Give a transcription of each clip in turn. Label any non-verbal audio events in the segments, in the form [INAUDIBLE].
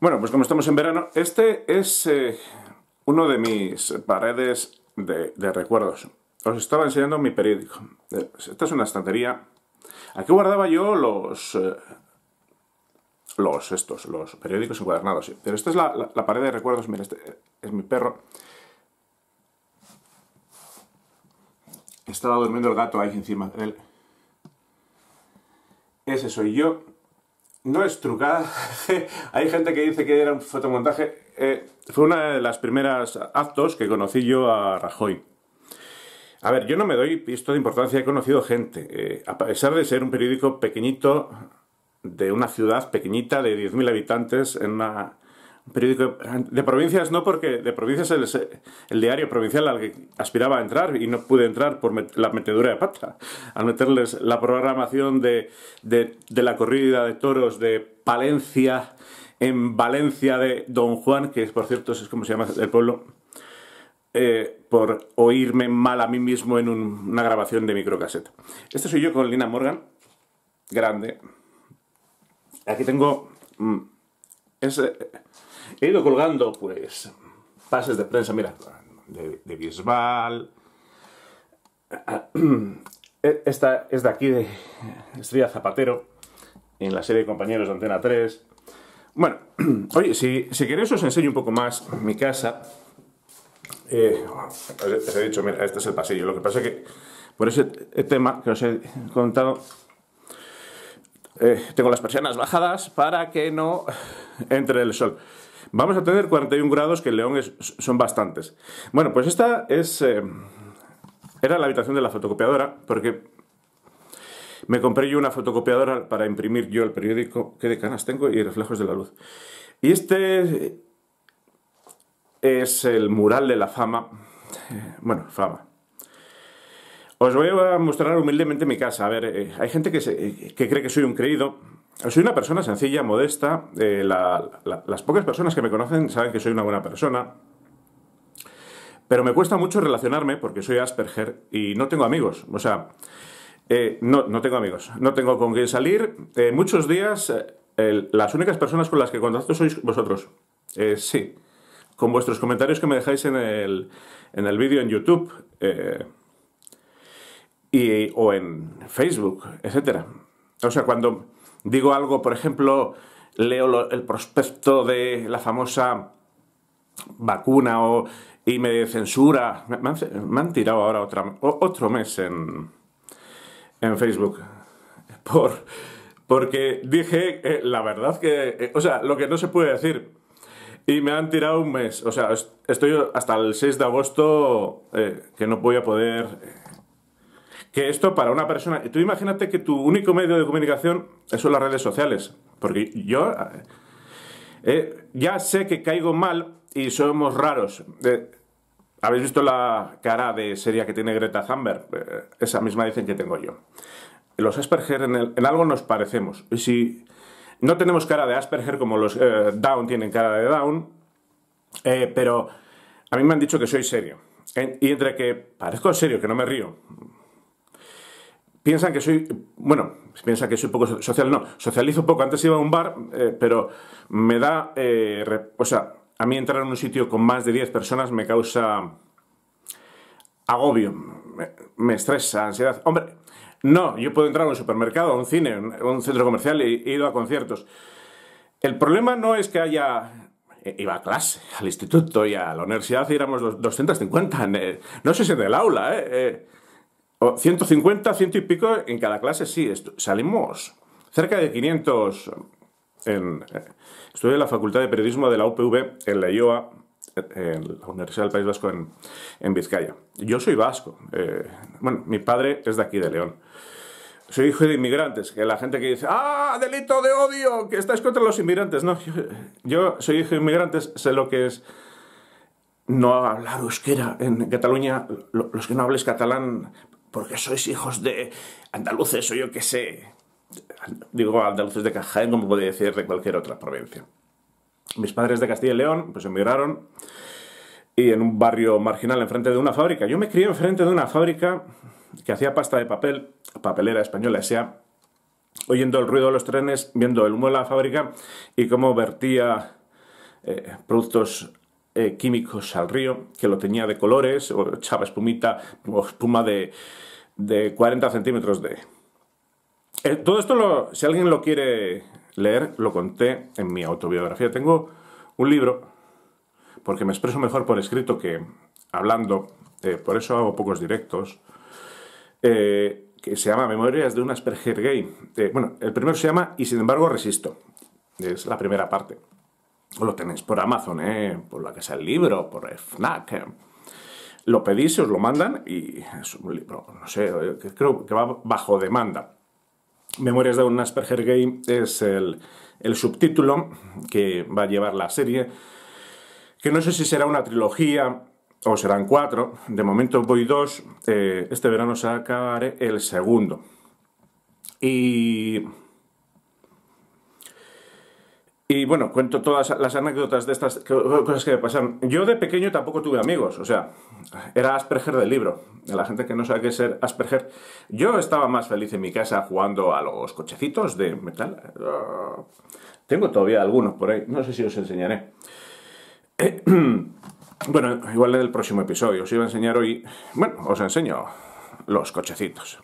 Bueno, pues como estamos en verano, este es eh, uno de mis paredes de, recuerdos. Os estaba enseñando mi periódico. Eh, pues esta es una estantería. Aquí guardaba yo los... Eh, los estos, los periódicos encuadernados. Pero esta es la, pared de recuerdos. Mira, este es mi perro. Estaba durmiendo el gato ahí encima de él. Ese soy yo no es trucada. [LAUGHS] Hay gente que dice que era un fotomontaje. Eh, fue una de las primeras actos que conocí yo a Rajoy. A ver, yo no me doy esto de importancia, he conocido gente. Eh, a pesar de ser un periódico pequeñito, de una ciudad pequeñita de 10.000 habitantes, en una periódico de provincias no porque de provincias el, el, diario provincial al que aspiraba a entrar y no pude entrar por la metedura de pata al meterles la programación de, la corrida de toros de Palencia en Valencia de Don Juan que es por cierto es como se llama el pueblo eh, por oírme mal a mí mismo en una grabación de microcaseta este soy yo con Lina Morgan grande aquí tengo mm, he ido colgando, pues, pases de prensa, mira, de, Bisbal. [CLEARS THROAT] E, esta es de aquí, de Estrella Zapatero, en la serie de compañeros de Antena 3. Bueno, [CLEARS THROAT] oye, si, queréis os enseño un poco más mi casa. Eh, os he dicho, mira, este es el pasillo. Lo que pasa es que por ese tema que os he contado eh, tengo las persianas bajadas para que no entre el sol. Vamos a tener 41 grados, que en León son bastantes. Bueno, pues esta es... Eh, era la habitación de la fotocopiadora, porque me compré yo una fotocopiadora para imprimir yo el periódico. que de canas tengo y reflejos de la luz. Y este es el mural de la fama. Bueno, fama. Os voy a mostrar humildemente mi casa. A ver, eh, hay gente eh, que, cree que soy un creído. Soy una persona sencilla, modesta. Eh, las pocas personas que me conocen saben que soy una buena persona. Pero me cuesta mucho relacionarme porque soy Asperger y no tengo amigos. O sea, no, tengo amigos. No tengo con quién salir. muchos días las únicas personas con las que contacto sois vosotros. sí, con vuestros comentarios que me dejáis en el, en el vídeo en YouTube o en Facebook, etc. O sea, cuando digo algo, por ejemplo, leo el prospecto de la famosa vacuna o, y me censura, me han, tirado ahora otra, otro mes en, en Facebook [LAUGHS] por, porque dije eh, la verdad que, eh, o sea, lo que no se puede decir. Y me han tirado un mes, o sea, estoy hasta el 6 de agosto eh, que no voy a poder que esto para una persona... Tú imagínate que tu único medio de comunicación son las redes sociales. Porque yo eh, eh, ya sé que caigo mal y somos raros. Eh, ¿Habéis visto la cara de seria que tiene Greta Thunberg? esa misma dicen que tengo yo. Los Asperger en, algo nos parecemos. Y si no tenemos cara de Asperger como los Down tienen cara de Down, pero a mí me han dicho que soy serio. y entre que parezco serio, que no me río, piensan que soy, bueno, piensan que soy poco social, no, socializo poco, antes iba a un bar, eh, pero me da, eh, o sea, a mí entrar en un sitio con más de 10 personas me causa agobio, me, estresa, ansiedad. Hombre, no, yo puedo entrar a un supermercado, a un cine, a un centro comercial, e ir ido a conciertos. El problema no es que haya eh, iba a clase, al instituto y a la universidad y éramos 250. No sé si en el aula, ¿eh? 150, ciento y pico en cada clase, sí, salimos cerca de 500. En, eh, en la Facultad de Periodismo de la UPV en la IOA, en la Universidad del País Vasco en, Vizcaya. Yo soy vasco, eh, bueno, mi padre es de aquí, de León. Soy hijo de inmigrantes, que la gente que dice, ¡ah, delito de odio! Que estáis contra los inmigrantes. No, yo, soy hijo de inmigrantes, sé lo que es no hablar euskera. En Cataluña, los que no hables catalán porque sois hijos de andaluces o yo qué sé. Digo andaluces de Cajaén, como podría decir de cualquier otra provincia. Mis padres de Castilla y León, pues emigraron y en un barrio marginal enfrente de una fábrica. Yo me crié enfrente de una fábrica que hacía pasta de papel, papelera española, sea oyendo el ruido de los trenes, viendo el humo de la fábrica y cómo vertía eh, productos eh, químicos al río, que lo tenía de colores, o echaba espumita o espuma de, 40 centímetros de... Eh, todo esto, si alguien lo quiere leer, lo conté en mi autobiografía. Tengo un libro, porque me expreso mejor por escrito que hablando, eh, por eso hago pocos directos, que se llama Memorias de un Asperger Gay. bueno, el primero se llama Y sin embargo resisto. Es la primera parte. Lo tenéis por Amazon, ¿eh? por la casa el libro, por Fnac. ¿eh? Lo pedís, os lo mandan y es un libro, no sé, creo que va bajo demanda. Memorias de un Asperger Game es el, subtítulo que va a llevar la serie, que no sé si será una trilogía o serán cuatro. De momento voy dos. Eh, este verano sacaré el segundo. Y y bueno, cuento todas las anécdotas de estas cosas que me pasan. Yo de pequeño tampoco tuve amigos, o sea, era Asperger del libro. La gente que no sabe qué ser Asperger. Yo estaba más feliz en mi casa jugando a los cochecitos de metal. tengo todavía algunos por ahí, no sé si os enseñaré. [CLEARS THROAT] bueno, igual en el próximo episodio os iba a enseñar hoy. Bueno, os enseño los cochecitos.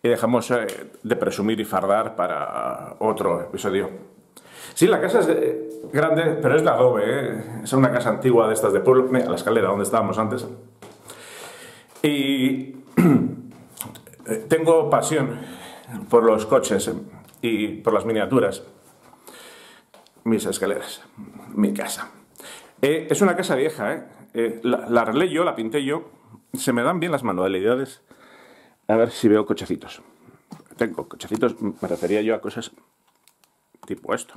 Y dejamos eh, de presumir y fardar para otro episodio. Sí, la casa es eh, grande, pero es de adobe, eh. es una casa antigua de estas de pueblo, la escalera donde estábamos antes. Y [CLEARS THROAT] eh, tengo pasión por los coches y por las miniaturas. Mis escaleras, mi casa. es una casa vieja, la, la arreglé yo, la pinté yo. Se me dan bien las manualidades. A ver si veo cochecitos. Tengo cochecitos, me refería yo a cosas tipo esto.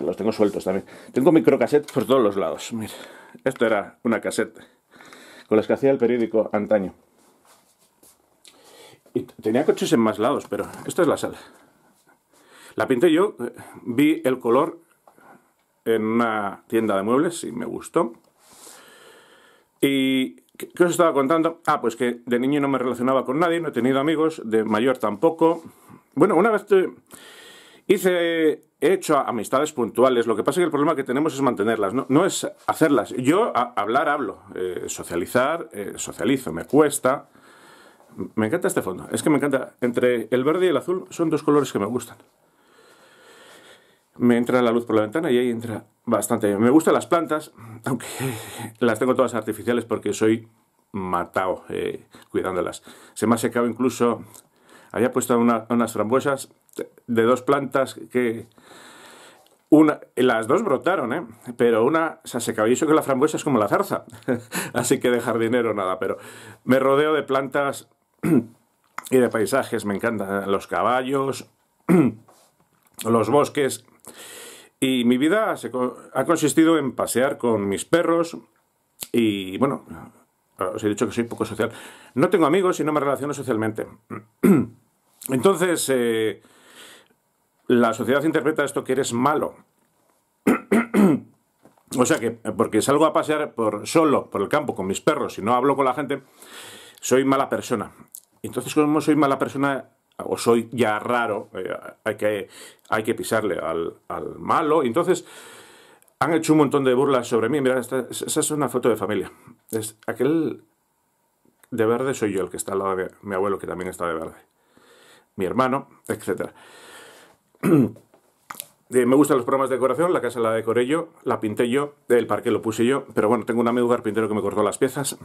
Los tengo sueltos también. Tengo cassette por todos los lados. mire esto era una cassette con las que hacía el periódico antaño. Y tenía coches en más lados, pero esta es la sala. La pinté yo, eh, vi el color en una tienda de muebles y me gustó. ¿Y qué os estaba contando? Ah, pues que de niño no me relacionaba con nadie, no he tenido amigos, de mayor tampoco, bueno, una vez que hice, he hecho amistades puntuales, lo que pasa es que el problema que tenemos es mantenerlas, no, es hacerlas. Yo hablar hablo, eh, socializar, eh, socializo, me cuesta. Me encanta este fondo, es que me encanta. Entre el verde y el azul son dos colores que me gustan. Me entra la luz por la ventana y ahí entra bastante. Me gustan las plantas, aunque [LAUGHS] las tengo todas artificiales porque soy matado eh, cuidándolas. Se me ha secado incluso había puesto unas frambuesas de dos plantas que... Una, las dos brotaron, ¿eh? pero una o sea, se acabó. Y eso que la frambuesa es como la zarza, [LAUGHS] así que de jardinero nada, pero me rodeo de plantas [CLEARS THROAT] y de paisajes, me encantan los caballos, [CLEARS THROAT] los bosques. Y mi vida ha consistido en pasear con mis perros y, bueno, os he dicho que soy poco social. No tengo amigos y no me relaciono socialmente. [CLEARS THROAT] Entonces, eh, la sociedad interpreta esto que eres malo. [CLEARS THROAT] o sea que, eh, porque salgo a pasear por solo, por el campo, con mis perros, y no hablo con la gente, soy mala persona. Entonces, como soy mala persona, o soy ya raro, eh, hay, que, hay que pisarle al, malo. entonces, han hecho un montón de burlas sobre mí. Mira, esta, esa es una foto de familia. Es aquel de verde soy yo, el que está al lado de mi abuelo, que también está de verde mi hermano, etcétera... [CLEARS THROAT] Eh, me gustan los programas de decoración, la casa la decoré yo, la pinté yo, el parque lo puse yo, pero bueno, tengo un amigo carpintero que me cortó las piezas.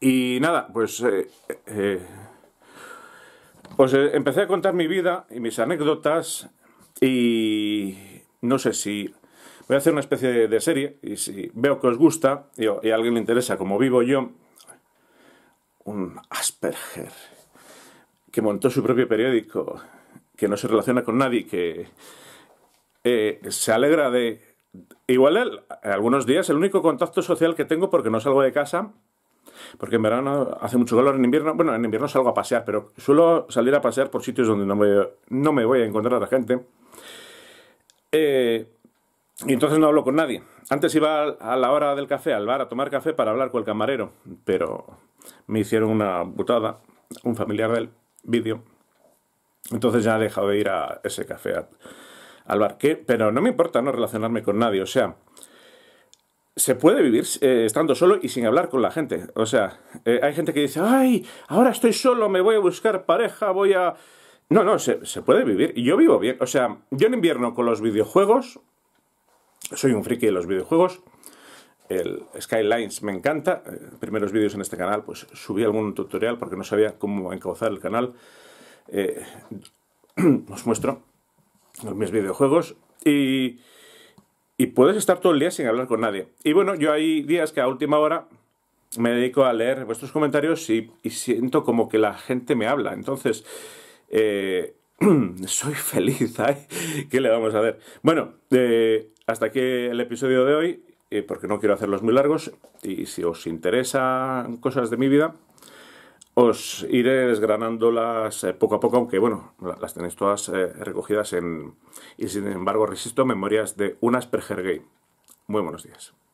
Y nada, pues... Eh, eh, pues empecé a contar mi vida y mis anécdotas y no sé si voy a hacer una especie de, serie y si veo que os gusta y, y, a alguien le interesa como vivo yo, un Asperger que montó su propio periódico, que no se relaciona con nadie, que eh, se alegra de... Igual él, algunos días el único contacto social que tengo porque no salgo de casa, porque en verano hace mucho calor, en invierno, bueno, en invierno salgo a pasear, pero suelo salir a pasear por sitios donde no me, no me voy a encontrar a la gente. Eh, y entonces no hablo con nadie. Antes iba a la hora del café, al bar, a tomar café para hablar con el camarero, pero me hicieron una butada, un familiar de él, vídeo. Entonces ya he dejado de ir a ese café, al bar. pero no me importa no relacionarme con nadie. O sea, se puede vivir eh, estando solo y sin hablar con la gente. O sea, eh, hay gente que dice, ay, ahora estoy solo, me voy a buscar pareja, voy a... No, no, se, se puede vivir. Y yo vivo bien. O sea, yo en invierno con los videojuegos, soy un friki de los videojuegos, el Skylines me encanta. Eh, primeros vídeos en este canal, pues subí algún tutorial porque no sabía cómo encauzar el canal. Eh, [CLEARS THROAT] os muestro mis videojuegos y, y puedes estar todo el día sin hablar con nadie. Y bueno, yo hay días que a última hora me dedico a leer vuestros comentarios y, siento como que la gente me habla. Entonces, eh, [CLEARS THROAT] soy feliz. ¿Qué le vamos a hacer? Bueno, hasta aquí el episodio de hoy. Eh, porque no quiero hacerlos muy largos, y si os interesan cosas de mi vida, os iré desgranándolas eh, poco a poco, aunque bueno, las tenéis todas eh, recogidas en... Y sin embargo, resisto, Memorias de unas Asperger Muy buenos días.